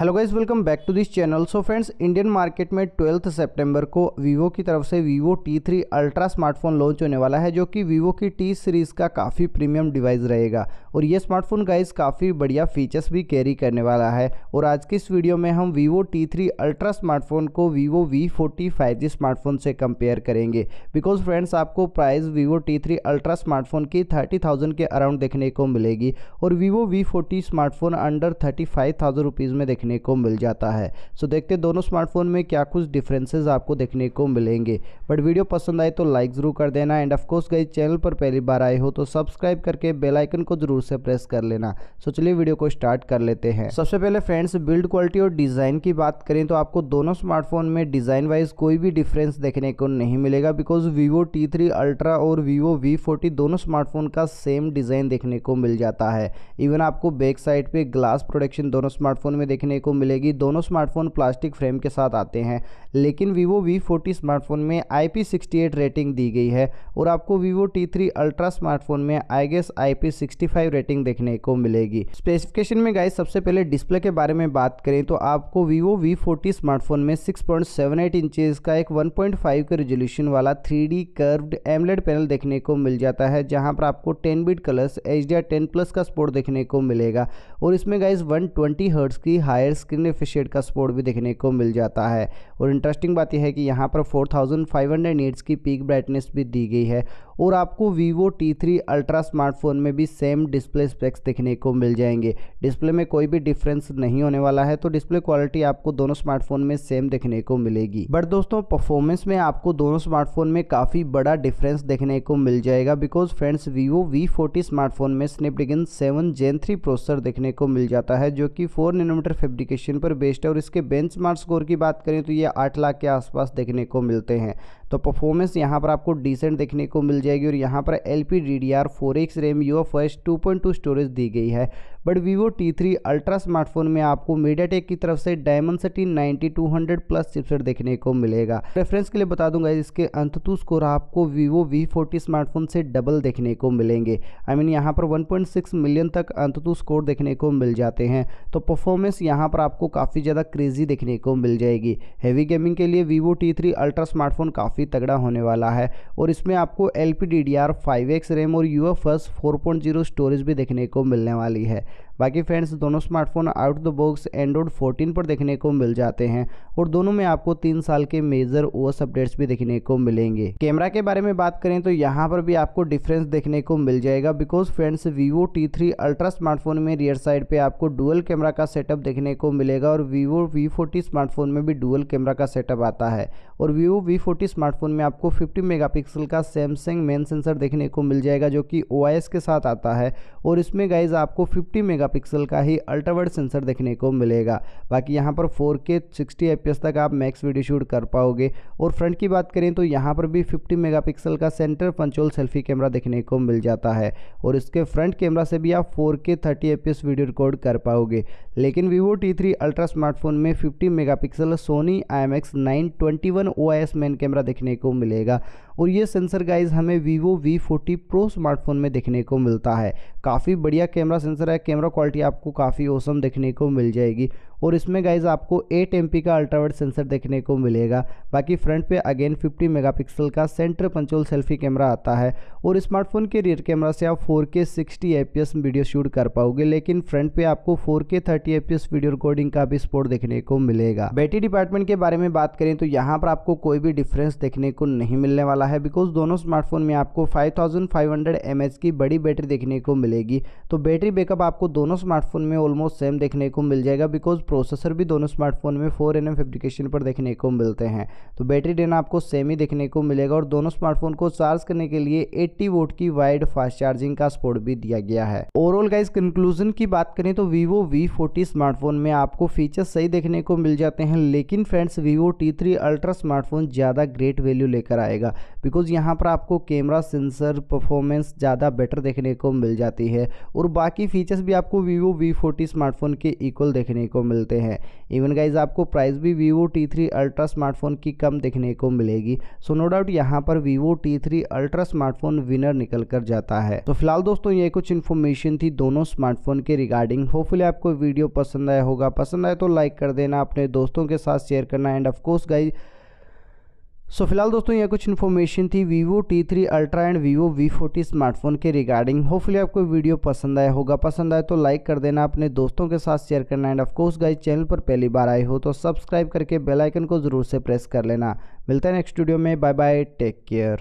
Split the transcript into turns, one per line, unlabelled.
hello guys welcome back to this channel so friends Indian market में twelfth सितंबर को Vivo की तरफ से Vivo T3 ultra smartphone launch होने वाला है जो कि वीवो की टी सीरीज़ का काफ़ी प्रीमियम डिवाइस रहेगा और ये स्मार्टफोन गाइज काफ़ी बढ़िया फीचर्स भी कैरी करने वाला है और आज की इस वीडियो में हम वीवो T3 अल्ट्रा स्मार्टफोन को वीवो वी फोर्टी स्मार्टफोन से कंपेयर करेंगे बिकॉज फ्रेंड्स आपको price Vivo T3 ultra smartphone की थर्टी के अराउंड देखने को मिलेगी और Vivo V forty smartphone under thirty five में देखने देखने को मिल जाता है सो देखते दोनों स्मार्टफोन में क्या कुछ डिफरेंसेज आपको देखने को मिलेंगे बट वीडियो पसंद आए तो लाइक ज़रूर कर देना एंड ऑफकोर्स गई चैनल पर पहली बार आए हो तो सब्सक्राइब करके बेलाइकन को ज़रूर से प्रेस कर लेना सो चलिए वीडियो को स्टार्ट कर लेते हैं सबसे पहले फ्रेंड्स बिल्ड क्वालिटी और डिज़ाइन की बात करें तो आपको दोनों स्मार्टफोन में डिज़ाइन वाइज कोई भी डिफरेंस देखने को नहीं मिलेगा because Vivo T three ultra और वीवो वी फोर्टी दोनों स्मार्टफोन का सेम डिज़ाइन देखने को मिल जाता है इवन आपको बैक साइड पे ग्लास प्रोडक्शन दोनों स्मार्टफोन में देखने को मिलेगी दोनों स्मार्टफोन प्लास्टिक फ्रेम के साथ आते हैं लेकिन वीवो वी स्मार्टफोन में IP68 रेटिंग दी गई है और आपको Vivo t3 three ultra smartphone में आई गेस आई रेटिंग देखने को मिलेगी स्पेसिफिकेशन में गाइस सबसे पहले डिस्प्ले के बारे में बात करें तो आपको वीवो वी स्मार्टफोन में सिक्स पॉइंट का एक वन पॉइंट के रेजोल्यूशन वाला three D curved AMOLED panel देखने को मिल जाता है जहां पर आपको 10 बिट कलर्स एच डी का सपोर्ट देखने को मिलेगा और इसमें गाइस 120 ट्वेंटी की हाई हायर स्क्रीन एफिशिएट का सपोर्ट भी देखने को मिल जाता है और इंटरेस्टिंग बात यह है कि यहाँ पर फोर थाउजेंड फाइव हंड्रेड की पीक ब्राइटनेस भी दी गई है और आपको Vivo T three ultra smartphone में भी सेम डिस्प्ले स्पेक्स देखने को मिल जाएंगे डिस्प्ले में कोई भी डिफरेंस नहीं होने वाला है तो डिस्प्ले क्वालिटी आपको दोनों स्मार्टफोन में सेम देखने को मिलेगी बट दोस्तों परफॉर्मेंस में आपको दोनों स्मार्टफोन में काफ़ी बड़ा डिफरेंस देखने को मिल जाएगा because friends Vivo V forty smartphone में Snapdragon seven gen three processor देखने को मिल जाता है जो कि फोर नैनोमीटर फेब्रिकेशन पर बेस्ड है और इसके बेंच स्कोर की बात करें तो ये आठ लाख के आसपास देखने को मिलते हैं तो परफॉर्मेंस यहाँ पर आपको डिसेंट देखने को मिल जाएगी और यहाँ पर L P D D R four X RAM U F S two point two storage दी गई है but Vivo T three ultra smartphone में आपको मीडियाटेक की तरफ से Dimensity ninety two hundred plus chipset देखने को मिलेगा रेफरेंस के लिए बता दूंगा इसके अंततु स्कोर आपको वीवो वी फोर्टी स्मार्टफोन से डबल देखने को मिलेंगे आई मीन यहाँ पर वन पॉइंट सिक्स मिलियन तक अंततु स्कोर देखने को मिल जाते हैं तो परफॉर्मेंस यहाँ पर आपको काफ़ी ज़्यादा क्रेजी देखने को मिल जाएगी हैवी गेमिंग के लिए Vivo T three ultra smartphone काफ़ी काफ़ी तगड़ा होने वाला है और इसमें आपको L P D D R five X RAM और U F S four point zero storage भी देखने को मिलने वाली है बाकी फ्रेंड्स दोनों smartphone out the box Android 14 पर देखने को मिल जाते हैं और दोनों में आपको तीन साल के मेजर ओएस अपडेट्स भी देखने को मिलेंगे कैमरा के बारे में बात करें तो यहाँ पर भी आपको डिफरेंस देखने को मिल जाएगा because friends Vivo T three ultra smartphone में रियर साइड पर आपको डुअल कैमरा का सेटअप देखने को मिलेगा और वीवो वी फोर्टी स्मार्टफोन में भी डुअल कैमरा का सेटअप आता है और वीवो वी फोर्टी स्मार्टफोन में आपको फिफ्टी पिक्सल का सैमसंग मेन सेंसर देखने को मिल जाएगा जो कि ओ के साथ आता है और इसमें गाइज आपको फिफ्टी मेगा मेगापिक्सल का ही अल्ट्रावर्ड सेंसर देखने को मिलेगा बाकी यहाँ पर 4K 60 fps तक आप मैक्स वीडियो शूट कर पाओगे और फ्रंट की बात करें तो यहाँ पर भी 50 मेगापिक्सल का सेंटर पंचोल सेल्फी कैमरा देखने को मिल जाता है और इसके फ्रंट कैमरा से भी आप फोर के थर्टी वीडियो रिकॉर्ड कर पाओगे लेकिन वीवो टी अल्ट्रा स्मार्टफोन में 50 megapixel Sony I M X main camera देखने को मिलेगा और ये सेंसर गाइज हमें vivo v40 pro स्मार्टफोन में देखने को मिलता है काफ़ी बढ़िया कैमरा सेंसर है कैमरा क्वालिटी आपको काफ़ी औसम देखने को मिल जाएगी और इसमें गाइज आपको एट एम का अल्ट्रावर्ड सेंसर देखने को मिलेगा बाकी फ्रंट पे अगेन 50 मेगापिक्सल का सेंटर पंचोल सेल्फी कैमरा आता है और स्मार्टफोन के रियर कैमरा से आप 4K के सिक्सटी वीडियो शूट कर पाओगे लेकिन फ्रंट पे आपको 4K के थर्टी वीडियो रिकॉर्डिंग का भी स्पोर्ट देखने को मिलेगा बैटरी डिपार्टमेंट के बारे में बात करें तो यहाँ पर आपको कोई भी डिफरेंस देखने को नहीं मिलने वाला है बिकॉज दोनों स्मार्टफोन में आपको फाइव थाउजेंड की बड़ी बैटरी देखने को मिलेगी तो बैटरी बैकअप आपको दोनों स्मार्टफोन में ऑलमोस्ट सेम देखने को मिल जाएगा बिकॉज प्रोसेसर भी दोनों स्मार्टफोन में फोर एन एप्लीकेशन पर देखने को मिलते हैं तो बैटरी ड्रेन आपको सेम ही देखने को मिलेगा और दोनों स्मार्टफोन को चार्ज करने के लिए एट्टी वोट की वाइड फास्ट चार्जिंग का सपोर्ट भी दिया गया है ओवरऑल गाइज कंक्लूजन की बात करें तो वीवो वी स्मार्टफोन में आपको फीचर्स सही देखने को मिल जाते हैं लेकिन friends Vivo T ultra smartphone ज़्यादा ग्रेट वैल्यू लेकर आएगा बिकॉज यहाँ पर आपको कैमरा सेंसर परफॉर्मेंस ज़्यादा बेटर देखने को मिल जाती है और बाकी फीचर्स भी आपको वीवो वी स्मार्टफोन के इक्वल देखने को मिल मिलते हैं इवन गाइज आपको प्राइस भी Vivo T three ultra smartphone की कम देखने को मिलेगी सो नो डाउट यहाँ पर Vivo T three ultra smartphone winner निकल कर जाता है तो फिलहाल दोस्तों ये कुछ इन्फॉर्मेशन थी दोनों स्मार्टफोन के रिगार्डिंग होपफुली आपको वीडियो पसंद आया होगा पसंद आए तो लाइक कर देना अपने दोस्तों के साथ शेयर करना and of course guys so so, फिलहाल दोस्तों यह कुछ इन्फॉर्मेशन थी Vivo T three ultra and Vivo V forty smartphone के रिगार्डिंग होपफुली आपको वीडियो पसंद आया होगा पसंद आए तो लाइक कर देना अपने दोस्तों के साथ शेयर करना एंड ऑफकोर्स गाइज चैनल पर पहली बार आए हो तो सब्सक्राइब करके बेलाइकन को ज़रूर से प्रेस कर लेना मिलता है नेक्स्ट वीडियो में बाय बाय टेक केयर